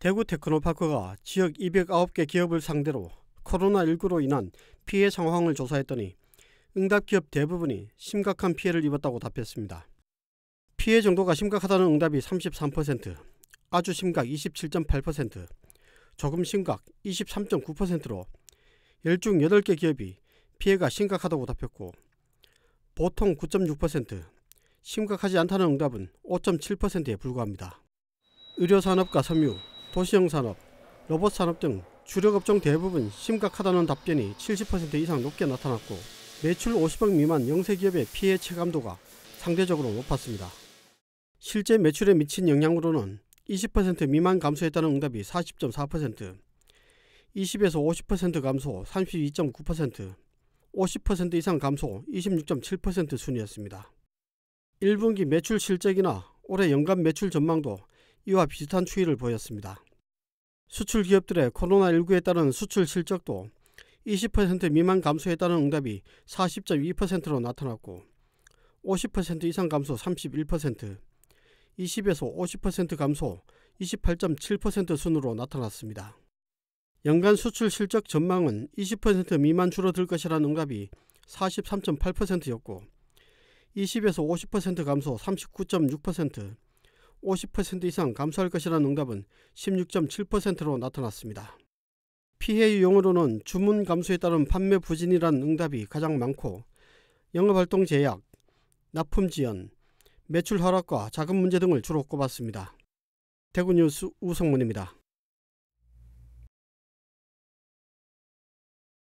대구 테크노파크가 지역 209개 기업을 상대로 코로나19로 인한 피해 상황을 조사했더니 응답 기업 대부분이 심각한 피해를 입었다고 답했습니다. 피해 정도가 심각하다는 응답이 33%, 아주 심각 27.8%, 조금 심각 23.9%로 10중 8개 기업이 피해가 심각하다고 답했고 보통 9.6%, 심각하지 않다는 응답은 5.7%에 불과합니다. 의료산업과 섬유, 도시형 산업, 로봇 산업 등 주력 업종 대부분 심각하다는 답변이 70% 이상 높게 나타났고 매출 50억 미만 영세기업의 피해 체감도가 상대적으로 높았습니다. 실제 매출에 미친 영향으로는 20% 미만 감소했다는 응답이 40.4%, 20에서 50% 감소 32.9%, 50% 이상 감소 26.7% 순이었습니다. 1분기 매출 실적이나 올해 연간 매출 전망도 이와 비슷한 추이를 보였습니다. 수출 기업들의 코로나19에 따른 수출 실적도 20% 미만 감소에 따른 응답이 40.2%로 나타났고 50% 이상 감소 31%, 20에서 50% 감소 28.7% 순으로 나타났습니다. 연간 수출 실적 전망은 20% 미만 줄어들 것이라는 응답이 43.8%였고 20에서 50% 감소 39.6%, 50% 이상 감소할 것이라는 응답은 16.7%로 나타났습니다. 피해 유형으로는 주문 감소에 따른 판매 부진이라는 응답이 가장 많고 영업활동 제약, 납품 지연, 매출 하락과 자금 문제 등을 주로 꼽았습니다. 대구뉴스 우성문입니다.